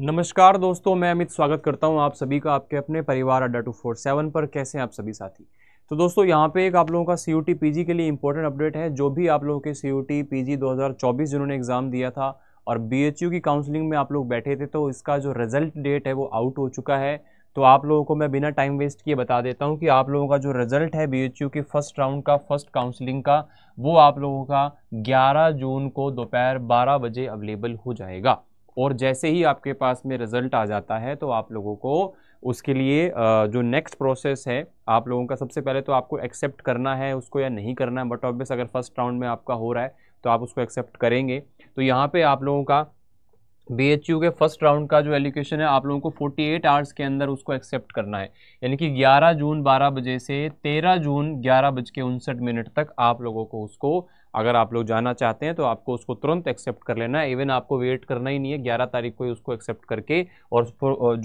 नमस्कार दोस्तों मैं अमित स्वागत करता हूं आप सभी का आपके अपने परिवार अड्डा टू फोर सेवन पर कैसे हैं आप सभी साथी तो दोस्तों यहाँ पे एक आप लोगों का सी यू के लिए इंपॉर्टेंट अपडेट है जो भी आप लोगों के C U T P G जिन्होंने एग्ज़ाम दिया था और बी की काउंसलिंग में आप लोग बैठे थे तो इसका जो रिजल्ट डेट है वो आउट हो चुका है तो आप लोगों को मैं बिना टाइम वेस्ट किए बता देता हूँ कि आप लोगों का जो रिजल्ट है बी के फर्स्ट राउंड का फर्स्ट काउंसलिंग का वो आप लोगों का 11 जून को दोपहर 12 बजे अवेलेबल हो जाएगा और जैसे ही आपके पास में रिज़ल्ट आ जाता है तो आप लोगों को उसके लिए जो नेक्स्ट प्रोसेस है आप लोगों का सबसे पहले तो आपको एक्सेप्ट करना है उसको या नहीं करना है बट ऑब्वियस अगर फर्स्ट राउंड में आपका हो रहा है तो आप उसको एक्सेप्ट करेंगे तो यहाँ पे आप लोगों का बी के फर्स्ट राउंड का जो एलिकेशन है आप लोगों को 48 आवर्स के अंदर उसको एक्सेप्ट करना है यानी कि 11 जून 12 बजे से 13 जून ग्यारह बज के उनसठ मिनट तक आप लोगों को उसको अगर आप लोग जाना चाहते हैं तो आपको उसको तुरंत एक्सेप्ट कर लेना है इवन आपको वेट करना ही नहीं है ग्यारह तारीख को उसको एक्सेप्ट करके और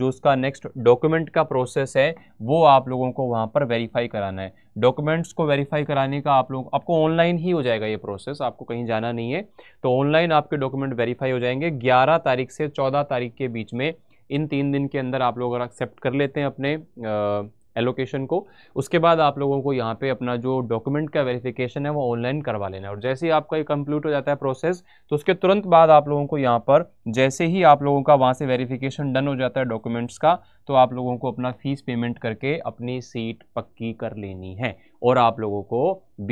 जो उसका नेक्स्ट डॉक्यूमेंट का प्रोसेस है वो आप लोगों को वहाँ पर वेरीफाई कराना है डॉक्यूमेंट्स को वेरीफाई कराने का आप लोग आपको ऑनलाइन ही हो जाएगा ये प्रोसेस आपको कहीं जाना नहीं है तो ऑनलाइन आपके डॉक्यूमेंट वेरीफाई हो जाएंगे ग्यारह तारीख से चौदह तारीख के बीच में इन तीन दिन के अंदर आप लोग अगर एक्सेप्ट कर लेते हैं अपने आ, एलोकेशन को उसके बाद आप लोगों को यहाँ पे अपना जो डॉक्यूमेंट का वेरिफिकेशन है वो ऑनलाइन करवा लेना है और जैसे ही आपका ये कंप्लीट हो जाता है प्रोसेस तो उसके तुरंत बाद आप लोगों को यहाँ पर जैसे ही आप लोगों का वहाँ से वेरिफिकेशन डन हो जाता है डॉक्यूमेंट्स का तो आप लोगों को अपना फीस पेमेंट करके अपनी सीट पक्की कर लेनी है और आप लोगों को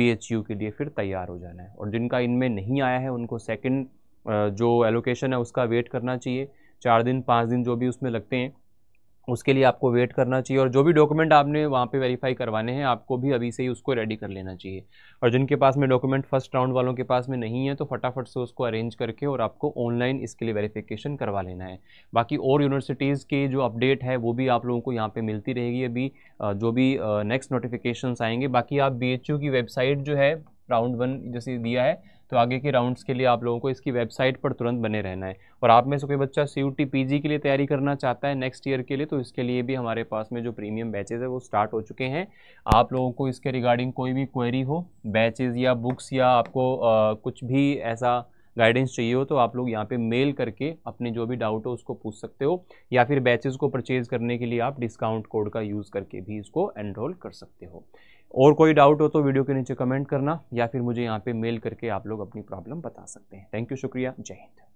बी के लिए फिर तैयार हो जाना है और जिनका इनमें नहीं आया है उनको सेकेंड जो एलोकेशन है उसका वेट करना चाहिए चार दिन पाँच दिन जो भी उसमें लगते हैं उसके लिए आपको वेट करना चाहिए और जो भी डॉक्यूमेंट आपने वहाँ पे वेरीफाई करवाने हैं आपको भी अभी से ही उसको रेडी कर लेना चाहिए और जिनके पास में डॉक्यूमेंट फर्स्ट राउंड वालों के पास में नहीं है तो फटाफट से उसको अरेंज करके और आपको ऑनलाइन इसके लिए वेरीफिकेशन करवा लेना है बाकी और यूनिवर्सिटीज़ की जो अपडेट है वो भी आप लोगों को यहाँ पर मिलती रहेगी अभी जो भी नेक्स्ट नोटिफिकेशन आएंगे बाकी आप बी की वेबसाइट जो है राउंड वन जैसे दिया है तो आगे के राउंड्स के लिए आप लोगों को इसकी वेबसाइट पर तुरंत बने रहना है और आप में से कोई बच्चा सी यू के लिए तैयारी करना चाहता है नेक्स्ट ईयर के लिए तो इसके लिए भी हमारे पास में जो प्रीमियम बैचेज़ है वो स्टार्ट हो चुके हैं आप लोगों को इसके रिगार्डिंग कोई भी क्वेरी हो बैचेज़ या बुक्स या आपको आ, कुछ भी ऐसा गाइडेंस चाहिए हो तो आप लोग यहाँ पे मेल करके अपने जो भी डाउट हो उसको पूछ सकते हो या फिर बैचेज़ को परचेज़ करने के लिए आप डिस्काउंट कोड का यूज़ करके भी इसको एनरोल कर सकते हो और कोई डाउट हो तो वीडियो के नीचे कमेंट करना या फिर मुझे यहाँ पे मेल करके आप लोग अपनी प्रॉब्लम बता सकते हैं थैंक यू शुक्रिया जय हिंद